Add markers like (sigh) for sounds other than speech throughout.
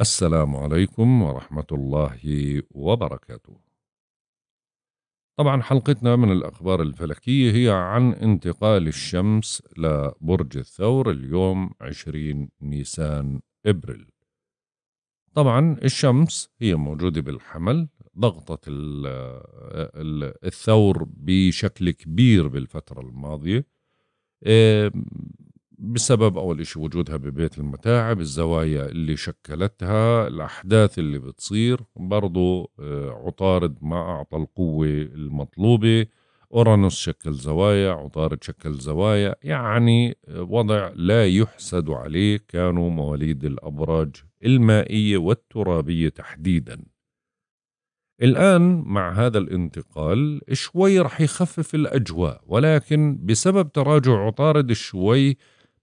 السلام عليكم ورحمة الله وبركاته. طبعا حلقتنا من الأخبار الفلكية هي عن انتقال الشمس لبرج الثور اليوم 20 نيسان إبريل. طبعا الشمس هي موجودة بالحمل ضغطت آه، الثور بشكل كبير بالفترة الماضية بسبب أول إشي وجودها ببيت المتاعب الزوايا اللي شكلتها الأحداث اللي بتصير برضو آه، عطارد ما أعطى القوة المطلوبة أورانوس شكل زوايا عطارد شكل زوايا يعني آه، وضع لا يحسد عليه كانوا مواليد الأبراج المائية والترابية تحديدا الآن مع هذا الانتقال شوي رح يخفف الأجواء ولكن بسبب تراجع عطارد شوي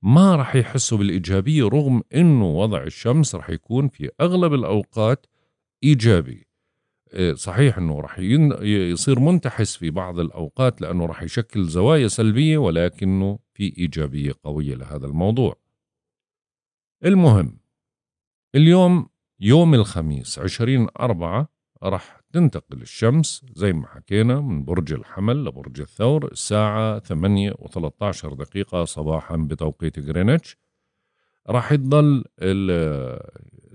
ما راح يحسوا بالإيجابية رغم أنه وضع الشمس راح يكون في أغلب الأوقات إيجابي آه، صحيح أنه راح يصير منتحس في بعض الأوقات لأنه راح يشكل زوايا سلبية ولكنه في إيجابية قوية لهذا الموضوع المهم اليوم يوم الخميس 20 أربعة رح تنتقل الشمس زي ما حكينا من برج الحمل لبرج الثور الساعة 8 و13 دقيقة صباحا بتوقيت غرينتش رح يضل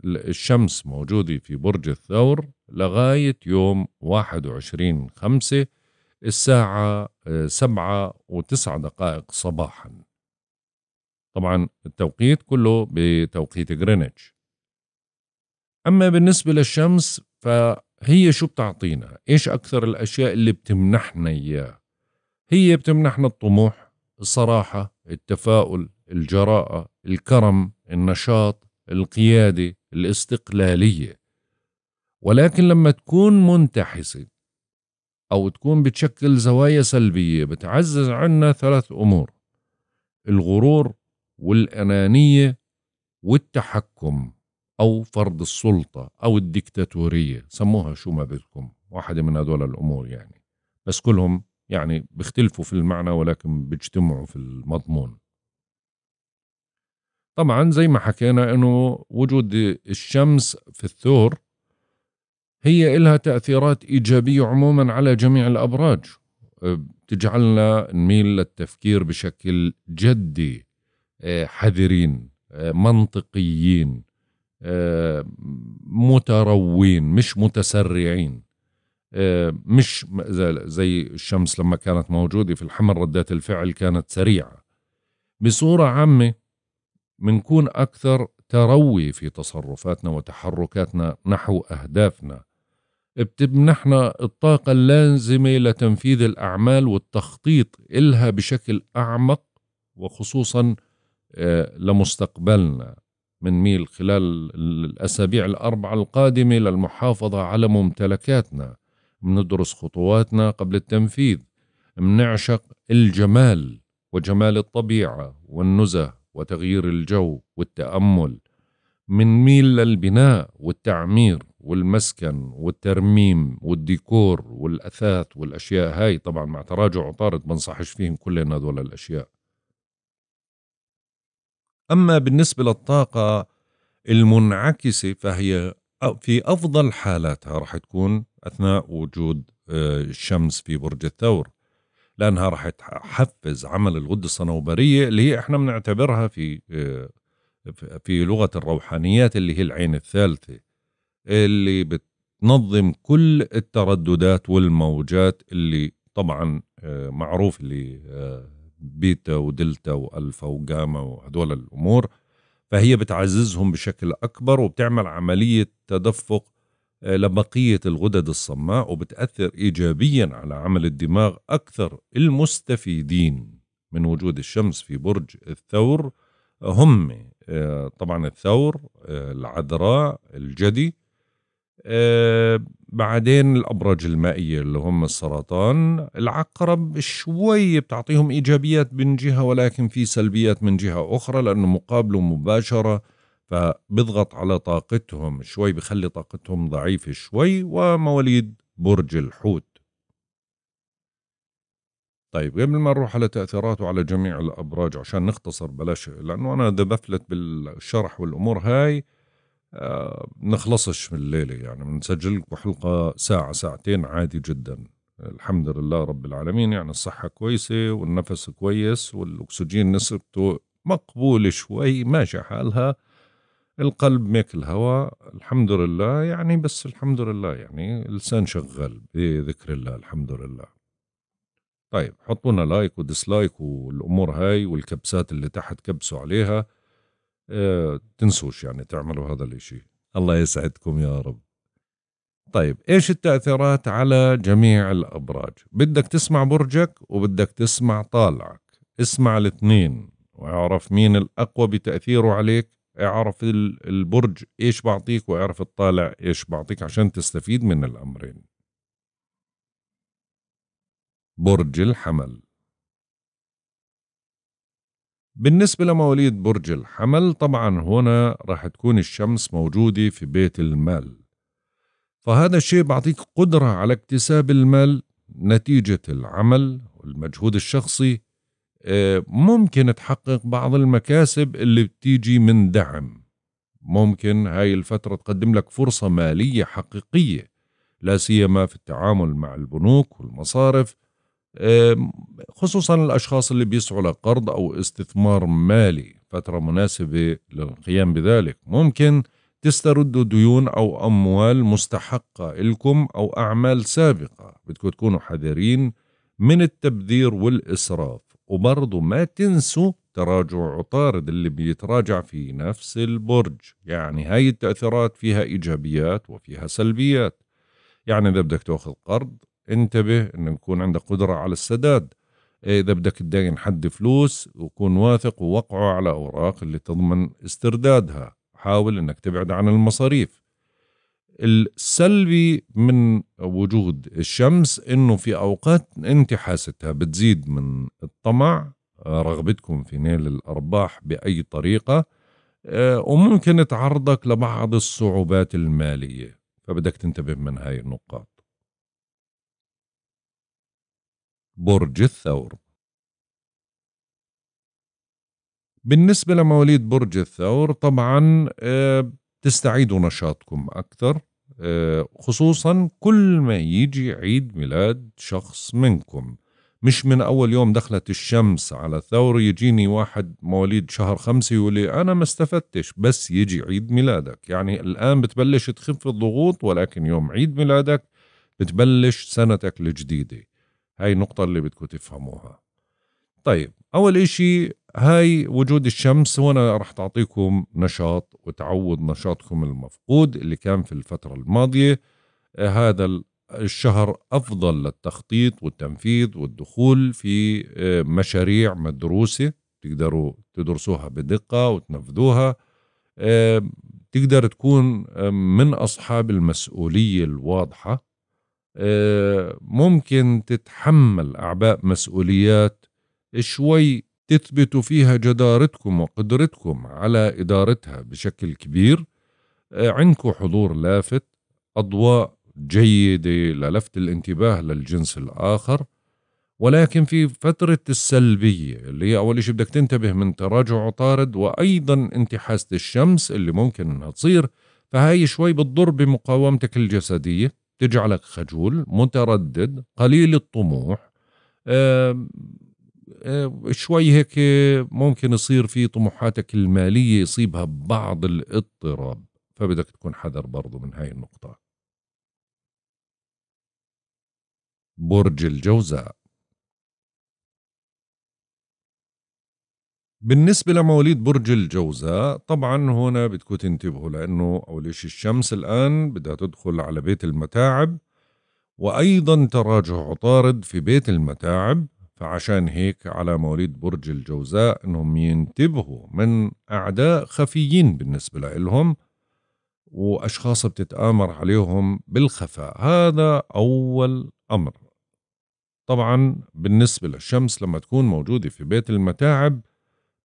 الشمس موجودة في برج الثور لغاية يوم 21 خمسة الساعة سبعة وتسعة دقائق صباحا طبعا التوقيت كله بتوقيت غرينتش أما بالنسبة للشمس ف هي شو بتعطينا ايش اكثر الاشياء اللي بتمنحنا اياه هي بتمنحنا الطموح الصراحه التفاؤل الجراءه الكرم النشاط القياده الاستقلاليه ولكن لما تكون منتحسه او تكون بتشكل زوايا سلبيه بتعزز عنا ثلاث امور الغرور والانانيه والتحكم أو فرض السلطة أو الدكتاتورية سموها شو ما بدكم واحدة من هذول الأمور يعني بس كلهم يعني بيختلفوا في المعنى ولكن بيجتمعوا في المضمون طبعا زي ما حكينا انه وجود الشمس في الثور هي إلها تأثيرات إيجابية عموما على جميع الأبراج بتجعلنا نميل للتفكير بشكل جدي آه، حذرين آه، منطقيين آه، متروين مش متسرعين آه، مش زي الشمس لما كانت موجودة في الحمل ردات الفعل كانت سريعة بصورة عامة منكون أكثر تروي في تصرفاتنا وتحركاتنا نحو أهدافنا بتمنحنا الطاقة اللازمة لتنفيذ الأعمال والتخطيط إلها بشكل أعمق وخصوصا آه، لمستقبلنا من ميل خلال الأسابيع الأربعة القادمة للمحافظة على ممتلكاتنا مندرس خطواتنا قبل التنفيذ منعشق الجمال وجمال الطبيعة والنزه وتغيير الجو والتأمل منميل للبناء والتعمير والمسكن والترميم والديكور والأثاث والأشياء هاي طبعا مع تراجع وطارد بنصحش فيهم كل هذول الأشياء أما بالنسبة للطاقة المنعكسة فهي في أفضل حالاتها رح تكون أثناء وجود آه، الشمس في برج الثور لأنها رح تحفز عمل الغدة الصنوبرية اللي هي إحنا بنعتبرها آه، في في لغة الروحانيات اللي هي العين الثالثة اللي بتنظم كل الترددات والموجات اللي طبعا آه، معروف اللي بيتا ودلتا والفا وجاما وهدول الامور فهي بتعززهم بشكل اكبر وبتعمل عمليه تدفق آه، لبقيه الغدد الصماء وبتاثر ايجابيا على عمل الدماغ اكثر المستفيدين من وجود الشمس في برج الثور هم آه، طبعا الثور آه، العذراء الجدي بعدين الابراج المائية اللي هم السرطان العقرب شوي بتعطيهم إيجابيات من جهة ولكن في سلبيات من جهة أخرى لأنه مقابله مباشرة فبضغط على طاقتهم شوي بخلي طاقتهم ضعيفة شوي ومواليد برج الحوت طيب قبل ما نروح على تأثيراته على جميع الأبراج عشان نختصر بلاش لأنه أنا بفلت بالشرح والأمور هاي آه، نخلصش من الليله يعني بنسجل لكم حلقه ساعه ساعتين عادي جدا الحمد لله رب العالمين يعني الصحه كويسه والنفس كويس والاكسجين نسبته مقبوله شوي ماشي حالها القلب ميك الهواء الحمد لله يعني بس الحمد لله يعني لسان شغال بذكر الله الحمد لله طيب حطونا لايك وديسلايك والامور هاي والكبسات اللي تحت كبسوا عليها آه، تنسوش يعني تعملوا هذا الإشي الله يسعدكم يا رب طيب ايش التأثيرات على جميع الأبراج بدك تسمع برجك وبدك تسمع طالعك اسمع الاثنين واعرف مين الأقوى بتأثيره عليك اعرف البرج ايش بعطيك واعرف الطالع ايش بعطيك عشان تستفيد من الأمرين برج الحمل بالنسبة لمواليد برج الحمل طبعا هنا راح تكون الشمس موجودة في بيت المال فهذا الشيء بعطيك قدرة على اكتساب المال نتيجة العمل والمجهود الشخصي آه، ممكن تحقق بعض المكاسب اللي بتيجي من دعم ممكن هاي الفترة تقدم لك فرصة مالية حقيقية لا سيما في التعامل مع البنوك والمصارف خصوصا الأشخاص اللي بيسعوا لقرض أو استثمار مالي فترة مناسبة للقيام بذلك ممكن تستردوا ديون أو أموال مستحقة لكم أو أعمال سابقة بدكم تكونوا حذرين من التبذير والإسراف وبرضه ما تنسوا تراجع عطارد اللي بيتراجع في نفس البرج يعني هاي التأثيرات فيها إيجابيات وفيها سلبيات يعني إذا بدك تأخذ قرض انتبه انه يكون عندك قدره على السداد إيه، اذا بدك تدين حد فلوس وكون واثق ووقعه على اوراق اللي تضمن استردادها حاول انك تبعد عن المصاريف السلبي من وجود الشمس انه في اوقات انت حاستها بتزيد من الطمع رغبتكم في نيل الارباح باي طريقه إيه، وممكن تعرضك لبعض الصعوبات الماليه فبدك تنتبه من هاي النقاط برج الثور بالنسبة لمواليد برج الثور طبعا آه، تستعيدوا نشاطكم أكثر آه، خصوصا كل ما يجي عيد ميلاد شخص منكم مش من أول يوم دخلت الشمس على الثور يجيني واحد مواليد شهر خمسة يقول لي أنا ما استفدتش بس يجي عيد ميلادك يعني الآن بتبلش تخف الضغوط ولكن يوم عيد ميلادك بتبلش سنتك الجديدة هاي النقطة اللي بدكم تفهموها طيب أول إشي هاي وجود الشمس وأنا رح تعطيكم نشاط وتعوض نشاطكم المفقود اللي كان في الفترة الماضية هذا الشهر أفضل للتخطيط والتنفيذ والدخول في آه، مشاريع مدروسة تقدروا تدرسوها بدقة وتنفذوها آه، تقدر تكون آه، من أصحاب المسؤولية الواضحة آه، ممكن تتحمل أعباء مسؤوليات شوي تثبتوا فيها جدارتكم وقدرتكم على إدارتها بشكل كبير آه، عندكم حضور لافت أضواء جيدة للفت الانتباه للجنس الآخر ولكن في فترة السلبية اللي هي أول شيء بدك تنتبه من تراجع عطارد وأيضا انتحاسة الشمس اللي ممكن أنها تصير فهاي شوي بتضر بمقاومتك الجسدية تجعلك خجول متردد قليل الطموح شوي هيك ممكن يصير في طموحاتك المالية يصيبها بعض الاضطراب فبدك تكون حذر برضو من هاي النقطة برج الجوزاء بالنسبة لمواليد برج الجوزاء طبعا هنا بدكم تنتبهوا لأنه أول شيء الشمس الآن بدها تدخل على بيت المتاعب وأيضا تراجع عطارد في بيت المتاعب فعشان هيك على مواليد برج الجوزاء أنهم ينتبهوا من أعداء خفيين بالنسبة لهم وأشخاص بتتآمر عليهم بالخفاء هذا أول أمر طبعا بالنسبة للشمس لما تكون موجودة في بيت المتاعب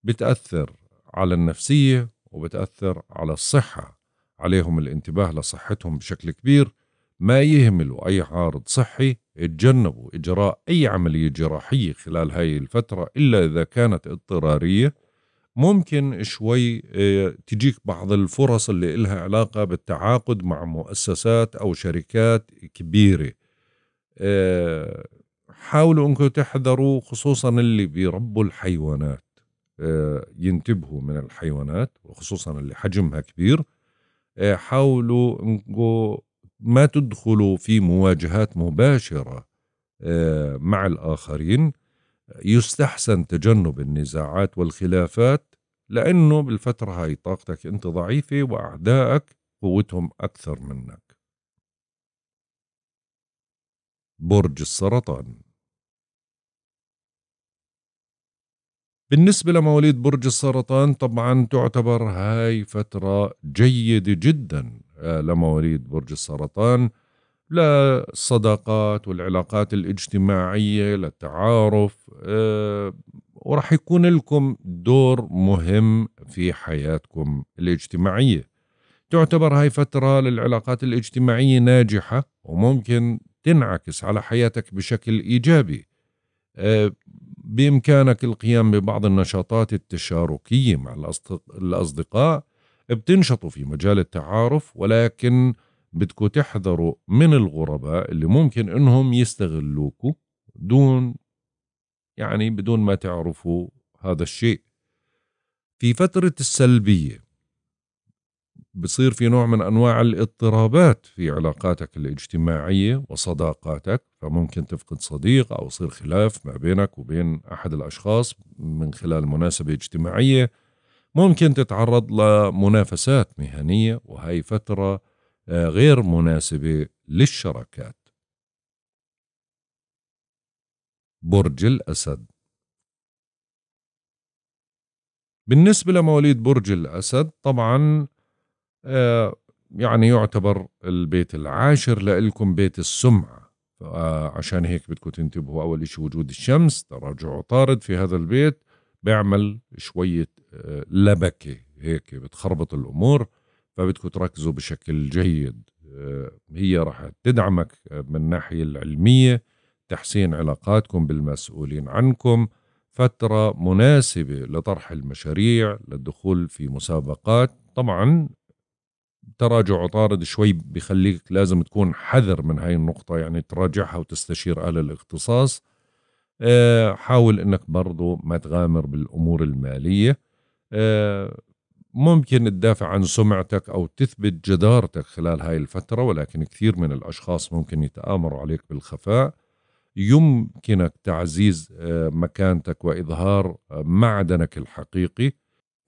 بتأثر على النفسية وبتأثر على الصحة عليهم الانتباه لصحتهم بشكل كبير ما يهملوا أي عارض صحي اتجنبوا إجراء أي عملية جراحية خلال هاي الفترة إلا إذا كانت اضطرارية ممكن شوي آه، تجيك بعض الفرص اللي إلها علاقة بالتعاقد مع مؤسسات أو شركات كبيرة آه، حاولوا أنكم تحذروا خصوصا اللي بيربوا الحيوانات آه، ينتبهوا من الحيوانات وخصوصا اللي حجمها كبير آه، حاولوا ما تدخلوا في مواجهات مباشره آه، مع الاخرين يستحسن تجنب النزاعات والخلافات لانه بالفتره هاي طاقتك انت ضعيفه واعدائك قوتهم اكثر منك برج السرطان بالنسبة لمواليد برج السرطان طبعا تعتبر هاي فترة جيدة جدا آه، لمواليد برج السرطان للصداقات والعلاقات الاجتماعية للتعارف آه، ورح يكون لكم دور مهم في حياتكم الاجتماعية تعتبر هاي فترة للعلاقات الاجتماعية ناجحة وممكن تنعكس على حياتك بشكل إيجابي آه، بإمكانك القيام ببعض النشاطات التشاركية مع الأصدقاء بتنشطوا في مجال التعارف ولكن بدكوا تحذروا من الغرباء اللي ممكن انهم يستغلوكوا دون يعني بدون ما تعرفوا هذا الشيء في فترة السلبية بصير في نوع من أنواع الاضطرابات في علاقاتك الاجتماعية وصداقاتك فممكن تفقد صديق أو يصير خلاف ما بينك وبين أحد الأشخاص من خلال مناسبة اجتماعية ممكن تتعرض لمنافسات مهنية وهي فترة آه، غير مناسبة للشراكات برج الأسد بالنسبة لمواليد برج الأسد طبعا آه، يعني يعتبر البيت العاشر لإلكم بيت السمعة عشان هيك بدكم تنتبهوا أول شيء وجود الشمس تراجع طارد في هذا البيت بيعمل شوية آه، لبكة هيك بتخربط الأمور فبدكم تركزوا بشكل جيد آه، هي راح تدعمك من الناحية العلمية تحسين علاقاتكم بالمسؤولين عنكم فترة مناسبة لطرح المشاريع للدخول في مسابقات طبعا تراجع عطارد شوي بخليك لازم تكون حذر من هاي النقطة يعني تراجعها وتستشير آلة الاختصاص آه، حاول انك برضو ما تغامر بالامور المالية آه، ممكن تدافع عن سمعتك او تثبت جدارتك خلال هاي الفترة ولكن كثير من الاشخاص ممكن يتآمروا عليك بالخفاء يمكنك تعزيز آه، مكانتك واظهار معدنك الحقيقي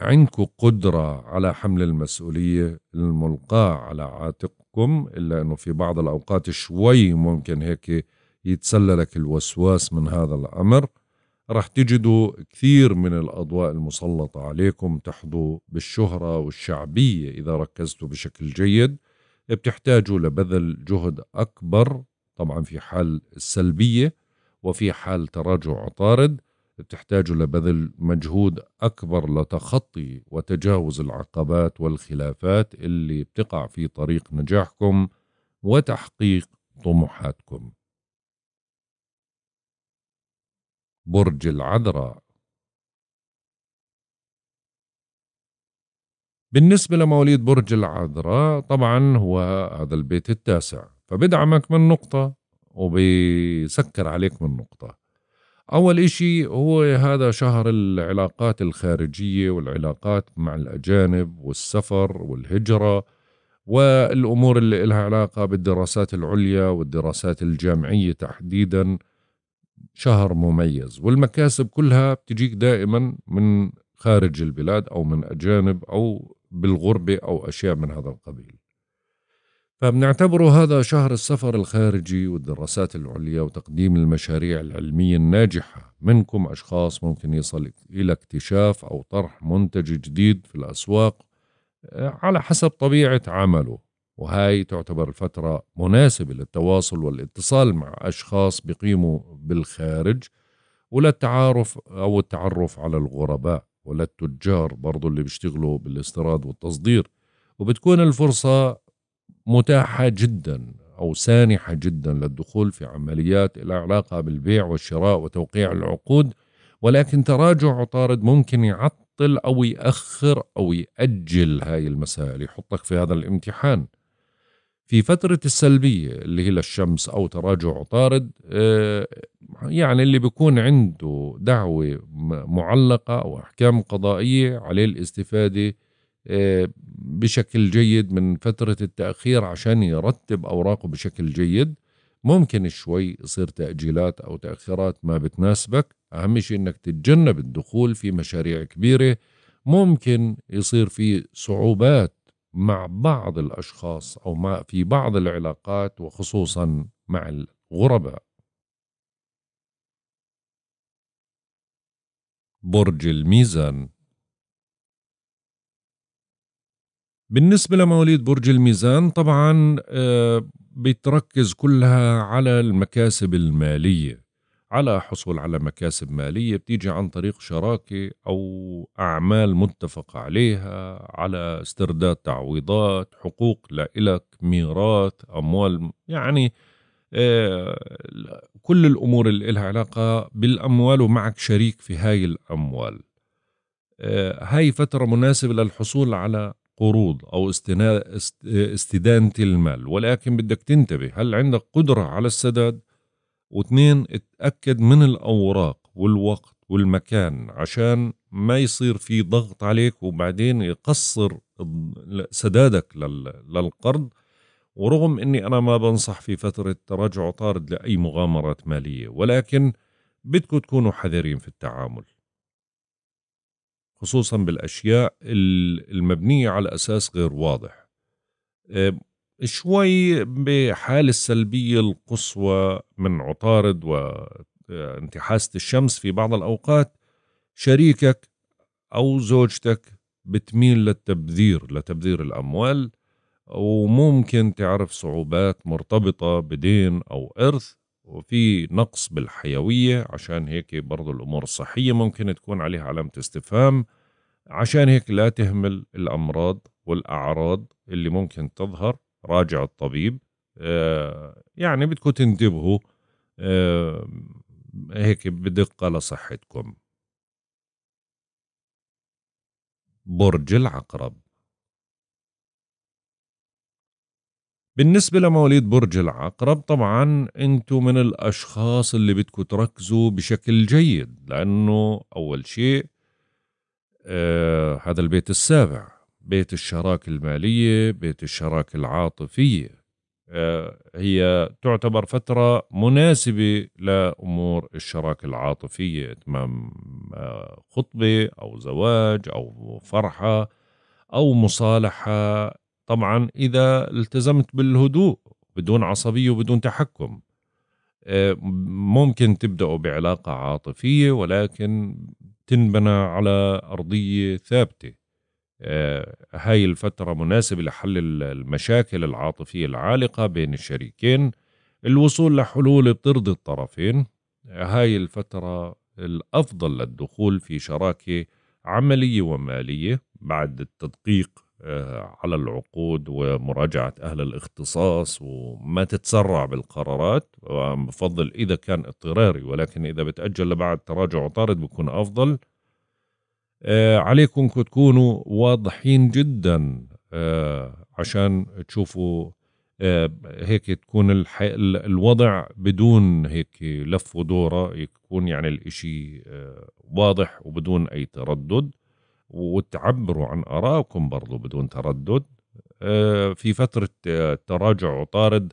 عندكم قدرة على حمل المسؤولية الملقاة على عاتقكم إلا أنه في بعض الأوقات شوي ممكن هيك يتسللك الوسواس من هذا الأمر رح تجدوا كثير من الأضواء المسلطة عليكم تحظوا بالشهرة والشعبية إذا ركزتوا بشكل جيد بتحتاجوا لبذل جهد أكبر طبعا في حال السلبية وفي حال تراجع عطارد تحتاج لبذل مجهود أكبر لتخطي وتجاوز العقبات والخلافات اللي بتقع في طريق نجاحكم وتحقيق طموحاتكم برج العذراء بالنسبة لمواليد برج العذراء طبعا هو هذا البيت التاسع فبدعمك من نقطة وبيسكر عليك من نقطة أول إشي هو هذا شهر العلاقات الخارجية والعلاقات مع الأجانب والسفر والهجرة والأمور اللي إلها علاقة بالدراسات العليا والدراسات الجامعية تحديدا شهر مميز والمكاسب كلها بتجيك دائما من خارج البلاد أو من أجانب أو بالغربة أو أشياء من هذا القبيل فبنعتبره هذا شهر السفر الخارجي والدراسات العليا وتقديم المشاريع العلمية الناجحة منكم أشخاص ممكن يصل إلى اكتشاف أو طرح منتج جديد في الأسواق آه، على حسب طبيعة عمله وهاي تعتبر فترة مناسبة للتواصل والاتصال مع أشخاص بقيموا بالخارج وللتعارف أو التعرف على الغرباء وللتجار برضو اللي بيشتغلوا بالاستيراد والتصدير وبتكون الفرصة متاحة جدا أو سانحة جدا للدخول في عمليات لها علاقة بالبيع والشراء وتوقيع العقود ولكن تراجع عطارد ممكن يعطل أو يأخر أو يأجل هاي المسائل يحطك في هذا الامتحان في فترة السلبية اللي هي للشمس أو تراجع عطارد آه، يعني اللي بيكون عنده دعوة معلقة أو أحكام قضائية عليه الاستفادة بشكل جيد من فترة التأخير عشان يرتب أوراقه بشكل جيد ممكن شوي يصير تأجيلات أو تأخيرات ما بتناسبك أهم شيء أنك تتجنب الدخول في مشاريع كبيرة ممكن يصير في صعوبات مع بعض الأشخاص أو مع في بعض العلاقات وخصوصا مع الغرباء برج الميزان بالنسبة لمواليد برج الميزان طبعا آه، بتركز كلها على المكاسب المالية على حصول على مكاسب مالية بتيجي عن طريق شراكة أو أعمال متفق عليها على استرداد تعويضات حقوق لإلك ميراث أموال يعني آه، كل الأمور اللي لها علاقة بالأموال ومعك شريك في هاي الأموال آه، هاي فترة مناسبة للحصول على قروض أو استدانة المال ولكن بدك تنتبه هل عندك قدرة على السداد واثنين اتأكد من الأوراق والوقت والمكان عشان ما يصير في ضغط عليك وبعدين يقصر سدادك للقرض ورغم اني انا ما بنصح في فتره تراجع طارد لاي مغامرات ماليه ولكن بدكم تكونوا حذرين في التعامل خصوصا بالأشياء المبنية على أساس غير واضح آه، شوي بحال السلبية القصوى من عطارد وانتحاسة آه، الشمس في بعض الأوقات شريكك أو زوجتك بتميل للتبذير لتبذير الأموال وممكن تعرف صعوبات مرتبطة بدين أو إرث وفي نقص بالحيوية عشان هيك برضو الأمور الصحية ممكن تكون عليها علامة استفهام عشان هيك لا تهمل الأمراض والأعراض اللي ممكن تظهر راجع الطبيب آه، يعني بدكم تنتبهوا آه، هيك بدقة لصحتكم برج العقرب بالنسبة لمواليد برج العقرب طبعا انتم من الاشخاص اللي بدكم تركزوا بشكل جيد لانه اول شيء آه هذا البيت السابع بيت الشراكة المالية بيت الشراكة العاطفية آه هي تعتبر فترة مناسبة لأمور الشراكة العاطفية إتمام آه خطبة أو زواج أو فرحة أو مصالحة طبعا إذا التزمت بالهدوء بدون عصبية وبدون تحكم آه، ممكن تبدأوا بعلاقة عاطفية ولكن تنبنى على أرضية ثابتة آه، هاي الفترة مناسبة لحل المشاكل العاطفية العالقة بين الشريكين الوصول لحلول بترضي الطرفين هاي الفترة الأفضل للدخول في شراكة عملية ومالية بعد التدقيق آه، على العقود ومراجعة أهل الاختصاص وما تتسرع بالقرارات بفضل إذا كان اضطراري ولكن إذا بتأجل لبعد تراجع وطارد بيكون أفضل آه، عليكم تكونوا واضحين جدا آه، عشان تشوفوا هيك تكون الوضع بدون هيك لف ودورة يكون يعني الإشي واضح وبدون أي تردد وتعبروا عن ارائكم برضو بدون تردد آه، في فتره آه، تراجع وطارد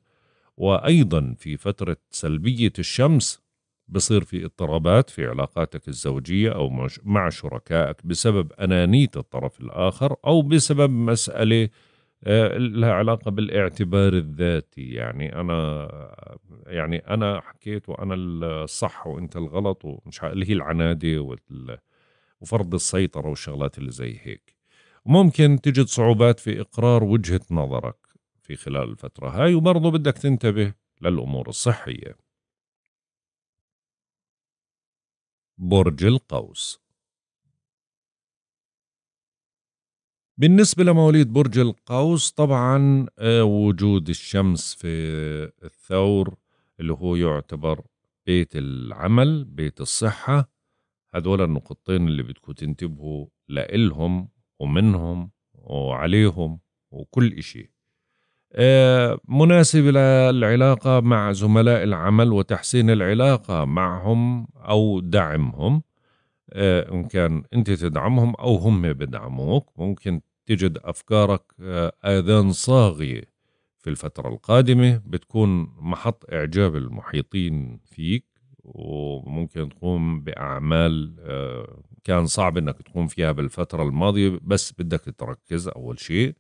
وايضا في فتره سلبيه الشمس بصير في اضطرابات في علاقاتك الزوجيه او مع شركائك بسبب انانيه الطرف الاخر او بسبب مساله آه، لها علاقه بالاعتبار الذاتي يعني انا يعني انا حكيت وانا الصح وانت الغلط ومش اللي هي العناده وال وفرض السيطرة والشغلات اللي زي هيك ممكن تجد صعوبات في إقرار وجهة نظرك في خلال الفترة هاي وبرضه بدك تنتبه للأمور الصحية برج القوس بالنسبة لمواليد برج القوس طبعا آه، وجود الشمس في الثور اللي هو يعتبر بيت العمل بيت الصحة هدول النقطتين اللي بدكم تنتبهوا لإلهم ومنهم وعليهم وكل إشي آه، مناسبة للعلاقة مع زملاء العمل وتحسين العلاقة معهم أو دعمهم آه، إن كان أنت تدعمهم أو هم بدعموك ممكن تجد أفكارك آه، آذان صاغية في الفترة القادمة بتكون محط إعجاب المحيطين فيك وممكن تقوم باعمال آه، كان صعب انك تقوم فيها بالفتره الماضيه بس بدك تركز اول شيء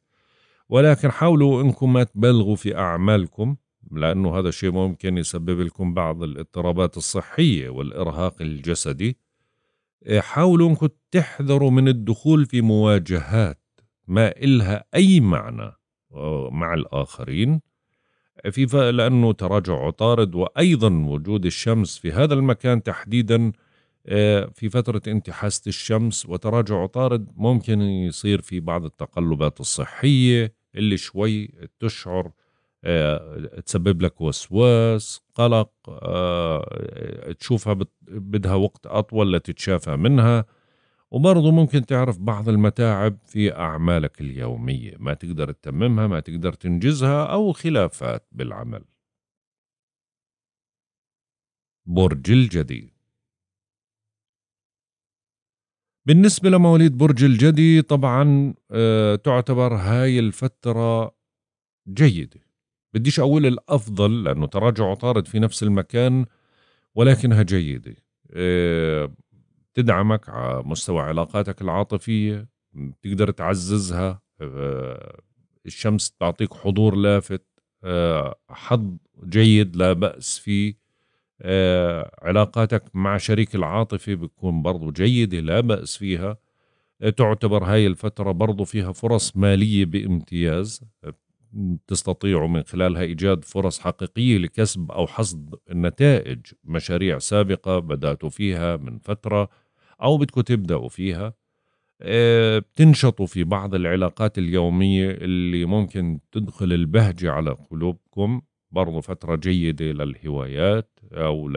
ولكن حاولوا انكم ما تبالغوا في اعمالكم لانه هذا الشيء ممكن يسبب لكم بعض الاضطرابات الصحيه والارهاق الجسدي آه، حاولوا انكم تحذروا من الدخول في مواجهات ما إلها أي معنى آه، مع الآخرين في لأنه تراجع عطارد وأيضا وجود الشمس في هذا المكان تحديدا آه، في فترة انتحاسة الشمس وتراجع عطارد ممكن يصير في بعض التقلبات الصحية اللي شوي تشعر آه، تسبب لك وسواس قلق آه، تشوفها بدها وقت أطول لتتشافى منها وبرضه ممكن تعرف بعض المتاعب في أعمالك اليومية ما تقدر تتممها ما تقدر تنجزها أو خلافات بالعمل برج الجدي بالنسبة لمواليد برج الجدي طبعا آه، تعتبر هاي الفترة جيدة بديش أقول الأفضل لأنه تراجع وطارد في نفس المكان ولكنها جيدة آه، تدعمك على مستوى علاقاتك العاطفية بتقدر تعززها آه، الشمس تعطيك حضور لافت آه، حظ جيد لا بأس فيه آه، علاقاتك مع شريك العاطفي بتكون برضو جيدة لا بأس فيها تعتبر هاي الفترة برضو فيها فرص مالية بامتياز تستطيع من خلالها إيجاد فرص حقيقية لكسب أو حصد نتائج مشاريع سابقة بدأتوا فيها من فترة أو بدكم تبدأوا فيها آه، بتنشطوا في بعض العلاقات اليومية اللي ممكن تدخل البهجة على قلوبكم برضو فترة جيدة للهوايات أو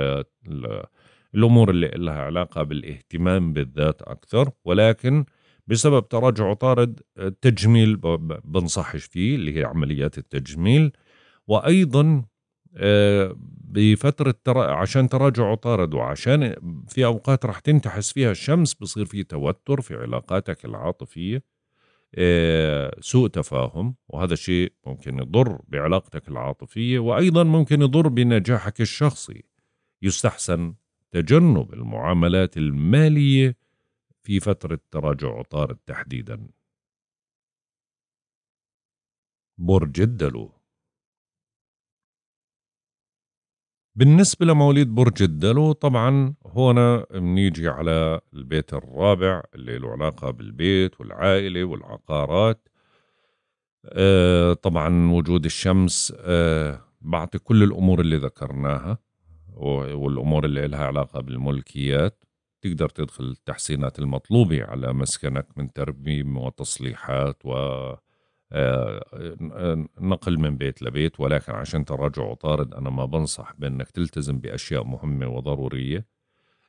للأمور اللي لها علاقة بالاهتمام بالذات أكثر ولكن بسبب تراجع طارد التجميل بنصحش فيه اللي هي عمليات التجميل وأيضا آه، بفتره ترا... عشان تراجع عطارد وعشان في اوقات راح تنتحس فيها الشمس بصير في توتر في علاقاتك العاطفيه إيه سوء تفاهم وهذا الشيء ممكن يضر بعلاقتك العاطفيه وايضا ممكن يضر بنجاحك الشخصي يستحسن تجنب المعاملات الماليه في فتره تراجع عطارد تحديدا برج الدلو بالنسبة لمواليد برج الدلو طبعا هنا بنيجي على البيت الرابع اللي له علاقة بالبيت والعائلة والعقارات آه طبعا وجود الشمس آه بعطي كل الأمور اللي ذكرناها والأمور اللي لها علاقة بالملكيات تقدر تدخل التحسينات المطلوبة على مسكنك من ترميم وتصليحات و آه، آه، نقل من بيت لبيت ولكن عشان تراجع وطارد أنا ما بنصح بأنك تلتزم بأشياء مهمة وضرورية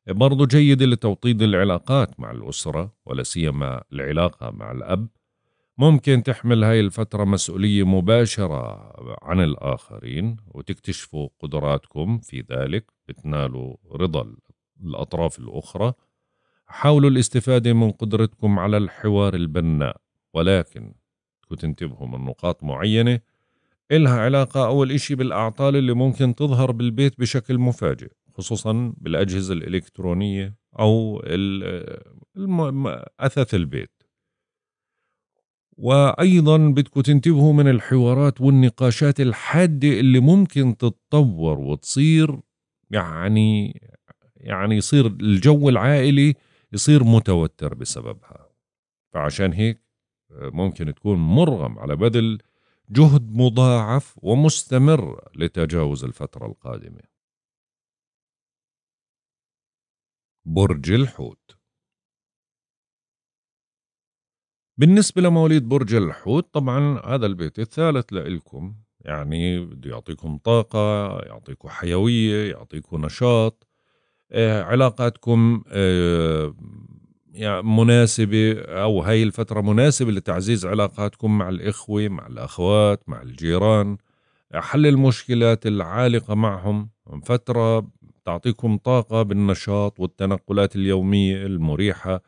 برضو جيدة لتوطيد العلاقات مع الأسرة ولا سيما العلاقة مع الأب ممكن تحمل هاي الفترة مسؤولية مباشرة عن الآخرين وتكتشفوا قدراتكم في ذلك بتنالوا رضا الأطراف الأخرى حاولوا الاستفادة من قدرتكم على الحوار البناء ولكن بدكم تنتبهوا من نقاط معينة إلها علاقة أول إشي بالأعطال اللي ممكن تظهر بالبيت بشكل مفاجئ خصوصا بالأجهزة الإلكترونية أو أثاث البيت وأيضا بدكم تنتبهوا من الحوارات والنقاشات الحادة اللي ممكن تتطور وتصير يعني يعني يصير الجو العائلي يصير متوتر بسببها فعشان هيك ممكن تكون مرغم على بذل جهد مضاعف ومستمر لتجاوز الفترة القادمة. برج الحوت بالنسبة لمواليد برج الحوت طبعا هذا البيت الثالث لإلكم يعني بده يعطيكم طاقة يعطيكم حيوية يعطيكم نشاط آه، علاقاتكم آه، يعني مناسبة أو هاي الفترة مناسبة لتعزيز علاقاتكم مع الإخوة مع الأخوات مع الجيران حل المشكلات العالقة معهم فترة تعطيكم طاقة بالنشاط والتنقلات اليومية المريحة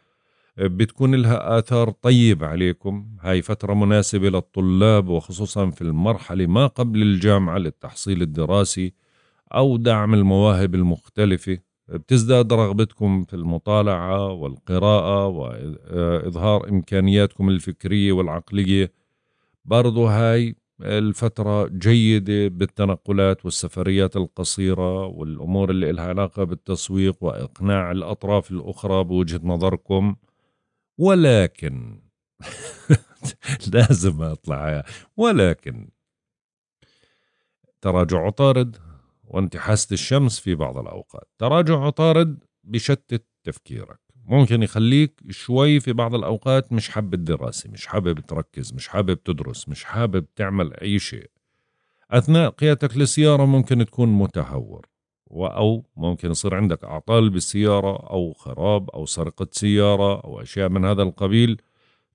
بتكون لها آثار طيبة عليكم هاي فترة مناسبة للطلاب وخصوصا في المرحلة ما قبل الجامعة للتحصيل الدراسي أو دعم المواهب المختلفة بتزداد رغبتكم في المطالعة والقراءة وإظهار إمكانياتكم الفكرية والعقلية برضو هاي الفترة جيدة بالتنقلات والسفريات القصيرة والأمور اللي إلها علاقة بالتسويق وإقناع الأطراف الأخرى بوجهة نظركم ولكن (laughs) لازم أطلع ولكن تراجع عطارد وانتحاسة الشمس في بعض الأوقات تراجع عطارد بشتت تفكيرك ممكن يخليك شوي في بعض الأوقات مش حابب الدراسة مش حابب تركز مش حابب تدرس مش حابب تعمل أي شيء أثناء قيادتك للسيارة ممكن تكون متهور أو ممكن يصير عندك أعطال بالسيارة أو خراب أو سرقة سيارة أو أشياء من هذا القبيل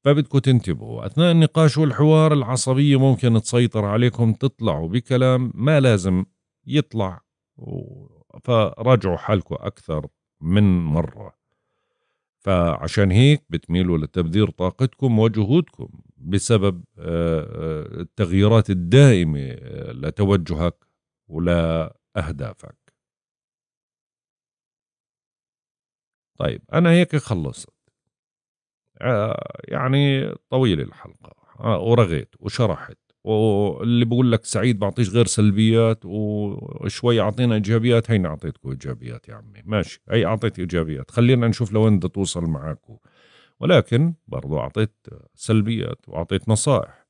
فبدكم تنتبهوا أثناء النقاش والحوار العصبية ممكن تسيطر عليكم تطلعوا بكلام ما لازم يطلع فراجعوا حالكم أكثر من مرة فعشان هيك بتميلوا لتبذير طاقتكم وجهودكم بسبب التغييرات الدائمة لتوجهك ولأهدافك طيب أنا هيك خلصت يعني طويل الحلقة آه، ورغيت وشرحت واللي بقول لك سعيد بعطيش غير سلبيات وشوي اعطينا ايجابيات هينا اعطيتكم ايجابيات يا عمي ماشي هي اعطيت ايجابيات خلينا نشوف لوين بدها توصل معاكم ولكن برضو اعطيت سلبيات واعطيت نصائح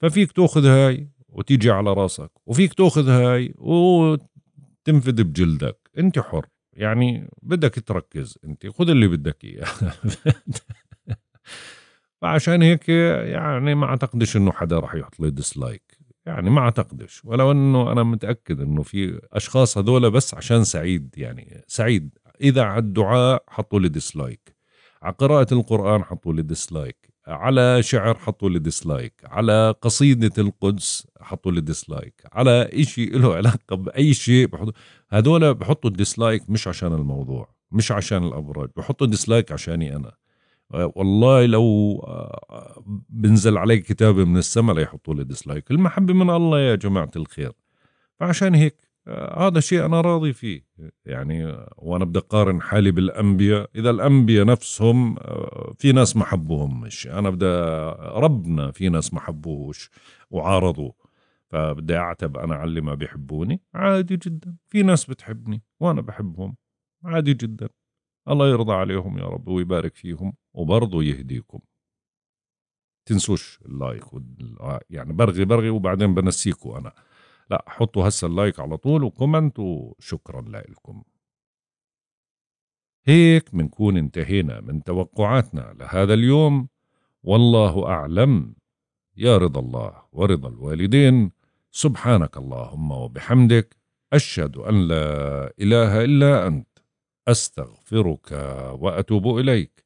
ففيك تاخذ هاي وتيجي على راسك وفيك تاخذ هاي وتنفذ بجلدك انت حر يعني بدك تركز انت خذ اللي بدك اياه (laughs) فعشان هيك يعني ما اعتقدش انه حدا راح يحط لي ديسلايك يعني ما اعتقدش ولو انه انا متاكد انه في اشخاص هذول بس عشان سعيد يعني سعيد اذا على الدعاء حطوا لي ديسلايك على قراءه القران حطوا لي ديسلايك على شعر حطوا لي ديسلايك على قصيدة القدس حطوا لي ديسلايك على إشي له علاقة بأي شيء بحطوا هذول بحطوا الديسلايك مش عشان الموضوع مش عشان الأبراج بحطوا ديسلايك عشاني أنا والله لو بنزل عليك كتابة من السماء ليحطوا لي ديسلايك المحبة من الله يا جماعة الخير فعشان هيك آه، هذا شيء أنا راضي فيه يعني آه، وأنا بدي أقارن حالي بالأنبياء إذا الأنبياء نفسهم آه، في ناس ما حبوهمش أنا بدي ربنا في ناس ما حبوهوش وعارضوه فبدي أعتب أنا على اللي ما بيحبوني عادي جدا في ناس بتحبني وأنا بحبهم عادي جدا الله يرضى عليهم يا رب ويبارك فيهم وبرضه يهديكم تنسوش اللايك وال... يعني برغي برغي وبعدين بنسيكوا انا لا حطوا هسه اللايك على طول وكومنت وشكرا لكم هيك منكون انتهينا من توقعاتنا لهذا اليوم والله أعلم يا رضا الله ورضا الوالدين سبحانك اللهم وبحمدك أشهد أن لا إله إلا أنت أستغفرك وأتوب إليك